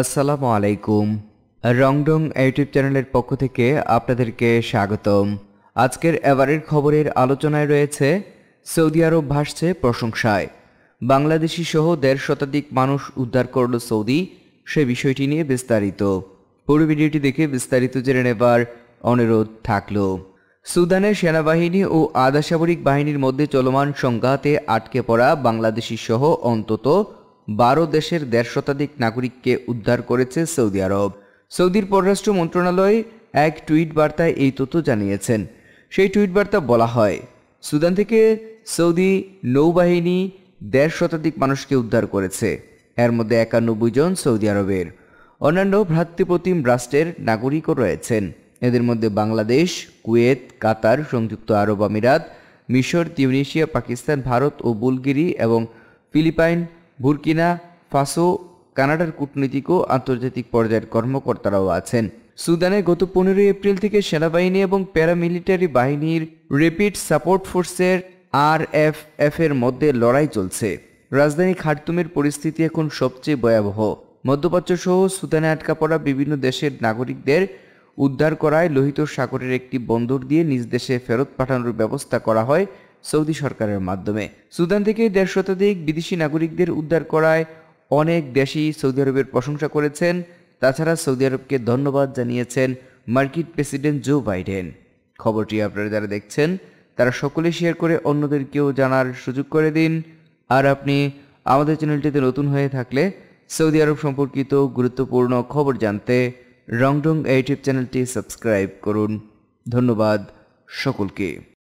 আসসালামু আলাইকুম রংডং ইউটিউব চ্যানেলের পক্ষ থেকে আপনাদেরকে স্বাগতম আজকের এবারের খবরের আলোচনায় রয়েছে সৌদি আরব ভাসছে প্রশংসায় বাংলাদেশি সহ দেড় শতাধিক মানুষ উদ্ধার করল সৌদি সে বিষয়টি নিয়ে বিস্তারিত পুরো ভিডিওটি দেখে বিস্তারিত জেনে নেবার অনুরোধ থাকল সুদানে সেনাবাহিনী ও আধাসামরিক বাহিনীর মধ্যে চলমান সংঘাতে আটকে পড়া বাংলাদেশি সহ অন্তত বারো দেশের দেড় শতাধিক নাগরিককে উদ্ধার করেছে সৌদি আরব সৌদির পররাষ্ট্র মন্ত্রণালয় এক টুইট বার্তায় এই তথ্য জানিয়েছেন সেই টুইট বার্তা বলা হয় সুদান থেকে সৌদি নৌবাহিনী দেড় শতাধিক মানুষকে উদ্ধার করেছে এর মধ্যে একানব্বই জন সৌদি আরবের অন্যান্য ভ্রাতৃপ্রতিম রাষ্ট্রের নাগরিকও রয়েছেন এদের মধ্যে বাংলাদেশ কুয়েত কাতার সংযুক্ত আরব আমিরাত মিশর তিউনিশিয়া পাকিস্তান ভারত ও বুলগেরি এবং ফিলিপাইন বুরকিনা ফাসো কানাডার কূটনীতিক ও আন্তর্জাতিক পর্যায়ের কর্মকর্তারাও আছেন সুদানে গত পনেরোই এপ্রিল থেকে সেনাবাহিনী এবং প্যারামিলিটারি বাহিনীর রেপিড সাপোর্ট ফোর্সের আর এফ এফ এর মধ্যে লড়াই চলছে রাজধানী খার্তুমের পরিস্থিতি এখন সবচেয়ে ভয়াবহ মধ্যপ্রাচ্য সহ সুদানে আটকা পড়া বিভিন্ন দেশের নাগরিকদের উদ্ধার করায় লোহিত সাগরের একটি বন্দর দিয়ে নিজ দেশে ফেরত পাঠানোর ব্যবস্থা করা হয় সৌদি সরকারের মাধ্যমে সুদান থেকে দেড় শতাধিক বিদেশি নাগরিকদের উদ্ধার করায় অনেক দেশই সৌদি আরবের প্রশংসা করেছেন তাছাড়া সৌদি আরবকে ধন্যবাদ জানিয়েছেন মার্কিন প্রেসিডেন্ট জো বাইডেন খবরটি আপনারা যারা দেখছেন তারা সকলে শেয়ার করে অন্যদেরকেও জানার সুযোগ করে দিন আর আপনি আমাদের চ্যানেলটিতে নতুন হয়ে থাকলে সৌদি আরব সম্পর্কিত গুরুত্বপূর্ণ খবর জানতে রংডং ইউটিউব চ্যানেলটি সাবস্ক্রাইব করুন ধন্যবাদ সকলকে